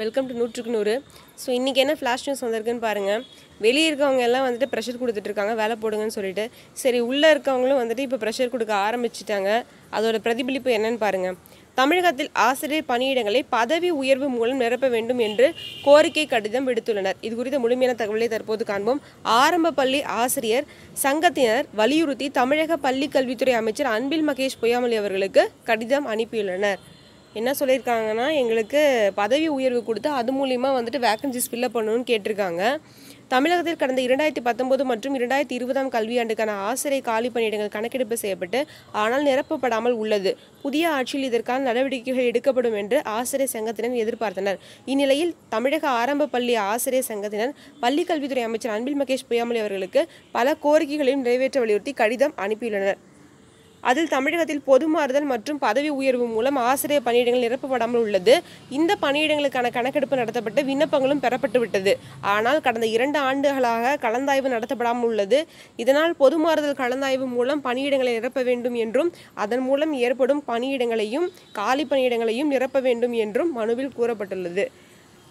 welcome to நூற்றுக்கு நூறு so இன்றைக்கி என்ன ஃப்ளாஷ் நியூஸ் வந்திருக்குன்னு பாருங்கள் வெளியே இருக்கவங்க எல்லாம் வந்துட்டு ப்ரெஷர் கொடுத்துட்ருக்காங்க வேலை போடுங்கன்னு சொல்லிட்டு சரி உள்ளே இருக்கவங்களும் வந்துட்டு இப்போ ப்ரெஷர் கொடுக்க ஆரம்பிச்சிட்டாங்க அதோட பிரதிபலிப்பு என்னன்னு பாருங்கள் தமிழகத்தில் ஆசிரியர் பணியிடங்களை பதவி உயர்வு மூலம் நிரப்ப வேண்டும் என்று கோரிக்கை கடிதம் விடுத்துள்ளனர் இது குறித்த முழுமையான தகவலை தற்போது காண்போம் ஆரம்ப பள்ளி ஆசிரியர் சங்கத்தினர் வலியுறுத்தி தமிழக பள்ளி கல்வித்துறை அமைச்சர் அன்பில் மகேஷ் பொய்யாமொழி அவர்களுக்கு கடிதம் அனுப்பியுள்ளனர் என்ன சொல்லியிருக்காங்கன்னா எங்களுக்கு பதவி உயர்வு கொடுத்து அது மூலிமா வந்துட்டு வேக்கன்சிஸ் ஃபில்லப் பண்ணணும்னு கேட்டிருக்காங்க தமிழகத்தில் கடந்த இரண்டாயிரத்தி பத்தொன்பது மற்றும் இரண்டாயிரத்தி இருபதாம் கல்வியாண்டுக்கான ஆசிரியர் காலி பணியிடங்கள் கணக்கெடுப்பு செய்யப்பட்டு ஆனால் நிரப்பப்படாமல் உள்ளது புதிய ஆட்சியில் இதற்கான நடவடிக்கைகள் எடுக்கப்படும் என்று ஆசிரியர் சங்கத்தினர் எதிர்பார்த்தனர் இந்நிலையில் தமிழக ஆரம்ப பள்ளி ஆசிரியர் சங்கத்தினர் பள்ளி கல்வித்துறை அமைச்சர் அன்பில் மகேஷ் பொய்யாமொழி அவர்களுக்கு பல கோரிக்கைகளையும் நிறைவேற்ற வலியுறுத்தி கடிதம் அனுப்பியுள்ளனர் அதில் தமிழகத்தில் பொது மாறுதல் மற்றும் பதவி உயர்வு மூலம் ஆசிரியர் பணியிடங்கள் நிரப்பப்படாமல் உள்ளது இந்த பணியிடங்களுக்கான கணக்கெடுப்பு நடத்தப்பட்டு விண்ணப்பங்களும் பெறப்பட்டு விட்டது ஆனால் கடந்த இரண்டு ஆண்டுகளாக கலந்தாய்வு நடத்தப்படாமல் உள்ளது இதனால் பொது மாறுதல் கலந்தாய்வு மூலம் பணியிடங்களை நிரப்ப வேண்டும் என்றும் அதன் மூலம் ஏற்படும் பணியிடங்களையும் காலி பணியிடங்களையும் நிரப்ப வேண்டும் என்றும் மனுவில் கூறப்பட்டுள்ளது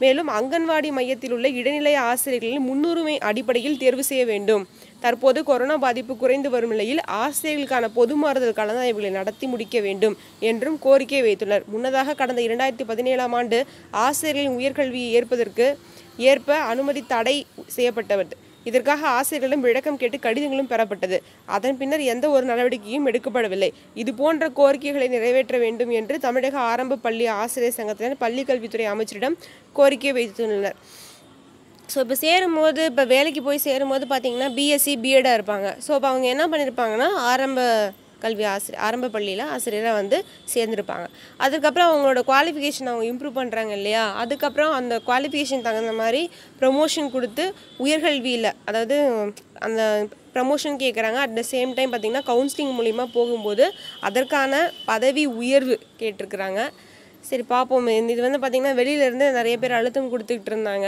மேலும் அங்கன்வாடி மையத்தில் உள்ள இடைநிலை ஆசிரியர்களின் முன்னுரிமை அடிப்படையில் தேர்வு செய்ய வேண்டும் தற்போது கொரோனா பாதிப்பு குறைந்து வரும் நிலையில் ஆசிரியர்களுக்கான பொது மாறுதல் கலந்தாய்வுகளை நடத்தி முடிக்க வேண்டும் என்றும் கோரிக்கை வைத்துள்ளனர் முன்னதாக கடந்த இரண்டாயிரத்தி பதினேழாம் ஆண்டு ஆசிரியர்களின் உயர்கல்வியை ஏற்பதற்கு ஏற்ப அனுமதி தடை செய்யப்பட்டவர் இதற்காக ஆசிரியர்களும் விளக்கம் கேட்டு கடிதங்களும் பெறப்பட்டது அதன் பின்னர் எந்த ஒரு நடவடிக்கையும் எடுக்கப்படவில்லை இது போன்ற கோரிக்கைகளை நிறைவேற்ற வேண்டும் என்று தமிழக ஆரம்ப பள்ளி ஆசிரியர் சங்கத்தினர் பள்ளிக்கல்வித்துறை அமைச்சரிடம் கோரிக்கை வைத்துள்ளனர் ஸோ இப்போ சேரும்போது இப்போ வேலைக்கு போய் சேரும்போது பார்த்திங்கன்னா பிஎஸ்சி பிஎடாக இருப்பாங்க ஸோ இப்போ அவங்க என்ன பண்ணியிருப்பாங்கன்னா ஆரம்ப கல்வி ஆசிரியர் ஆரம்ப பள்ளியில் ஆசிரியராக வந்து சேர்ந்துருப்பாங்க அதுக்கப்புறம் அவங்களோட குவாலிஃபிகேஷன் அவங்க இம்ப்ரூவ் பண்ணுறாங்க இல்லையா அதுக்கப்புறம் அந்த குவாலிஃபிகேஷன் தகுந்த மாதிரி ப்ரொமோஷன் கொடுத்து உயர்கல்வியில் அதாவது அந்த ப்ரமோஷன் கேட்குறாங்க அட் த சேம் டைம் பார்த்திங்கன்னா கவுன்சிலிங் மூலிமா போகும்போது அதற்கான பதவி உயர்வு கேட்டிருக்கிறாங்க சரி பார்ப்போம் இது வந்து பார்த்திங்கன்னா வெளியிலேருந்து நிறைய பேர் அழுத்தம் கொடுத்துக்கிட்டு இருந்தாங்க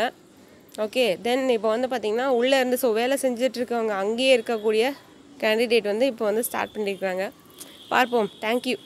ஓகே தென் இப்போ வந்து பார்த்திங்கன்னா உள்ளே இருந்து ஸோ வேலை செஞ்சிட்ருக்கவங்க அங்கேயே இருக்கக்கூடிய கேண்டிடேட் வந்து இப்போ வந்து ஸ்டார்ட் பண்ணியிருக்கிறாங்க பார்ப்போம் தேங்க்யூ